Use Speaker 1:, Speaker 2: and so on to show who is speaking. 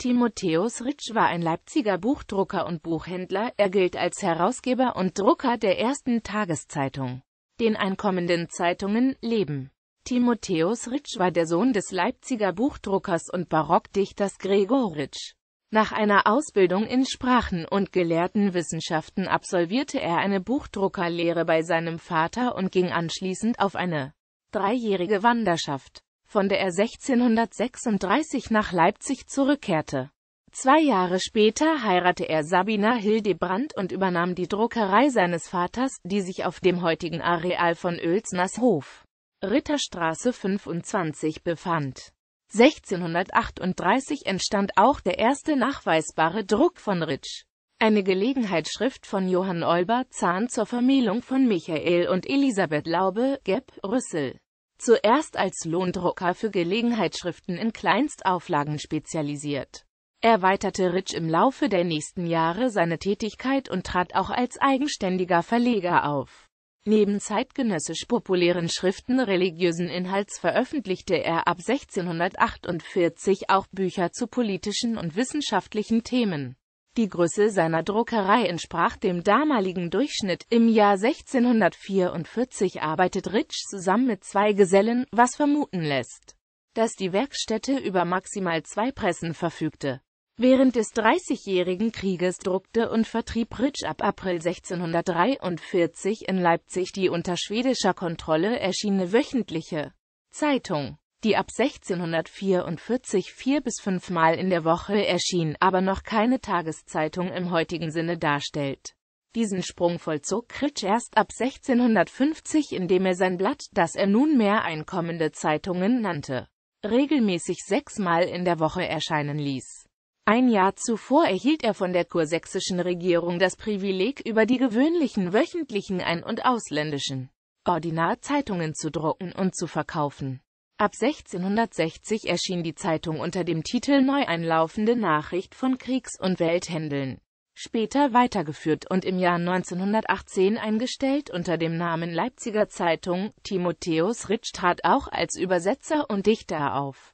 Speaker 1: Timotheus Ritsch war ein Leipziger Buchdrucker und Buchhändler, er gilt als Herausgeber und Drucker der ersten Tageszeitung, den einkommenden Zeitungen Leben. Timotheus Ritsch war der Sohn des Leipziger Buchdruckers und Barockdichters Gregor Ritsch. Nach einer Ausbildung in Sprachen und Gelehrtenwissenschaften absolvierte er eine Buchdruckerlehre bei seinem Vater und ging anschließend auf eine dreijährige Wanderschaft von der er 1636 nach Leipzig zurückkehrte. Zwei Jahre später heirate er Sabina Hildebrandt und übernahm die Druckerei seines Vaters, die sich auf dem heutigen Areal von Oelsners Ritterstraße 25 befand. 1638 entstand auch der erste nachweisbare Druck von Ritsch, eine Gelegenheitsschrift von Johann Olber Zahn zur Vermählung von Michael und Elisabeth Laube, Geb, Rüssel zuerst als Lohndrucker für Gelegenheitsschriften in Kleinstauflagen spezialisiert. Erweiterte Rich im Laufe der nächsten Jahre seine Tätigkeit und trat auch als eigenständiger Verleger auf. Neben zeitgenössisch populären Schriften religiösen Inhalts veröffentlichte er ab 1648 auch Bücher zu politischen und wissenschaftlichen Themen. Die Größe seiner Druckerei entsprach dem damaligen Durchschnitt. Im Jahr 1644 arbeitet Ritsch zusammen mit zwei Gesellen, was vermuten lässt, dass die Werkstätte über maximal zwei Pressen verfügte. Während des Dreißigjährigen Krieges druckte und vertrieb Ritsch ab April 1643 in Leipzig die unter schwedischer Kontrolle erschienene wöchentliche Zeitung die ab 1644 vier bis fünfmal in der Woche erschien, aber noch keine Tageszeitung im heutigen Sinne darstellt. Diesen Sprung vollzog Kritsch erst ab 1650, indem er sein Blatt, das er nunmehr einkommende Zeitungen nannte, regelmäßig sechsmal in der Woche erscheinen ließ. Ein Jahr zuvor erhielt er von der kursächsischen Regierung das Privileg, über die gewöhnlichen wöchentlichen ein- und ausländischen Ordinarzeitungen zu drucken und zu verkaufen. Ab 1660 erschien die Zeitung unter dem Titel Neueinlaufende Nachricht von Kriegs- und Welthändeln, später weitergeführt und im Jahr 1918 eingestellt unter dem Namen Leipziger Zeitung. Timotheus Ritsch trat auch als Übersetzer und Dichter auf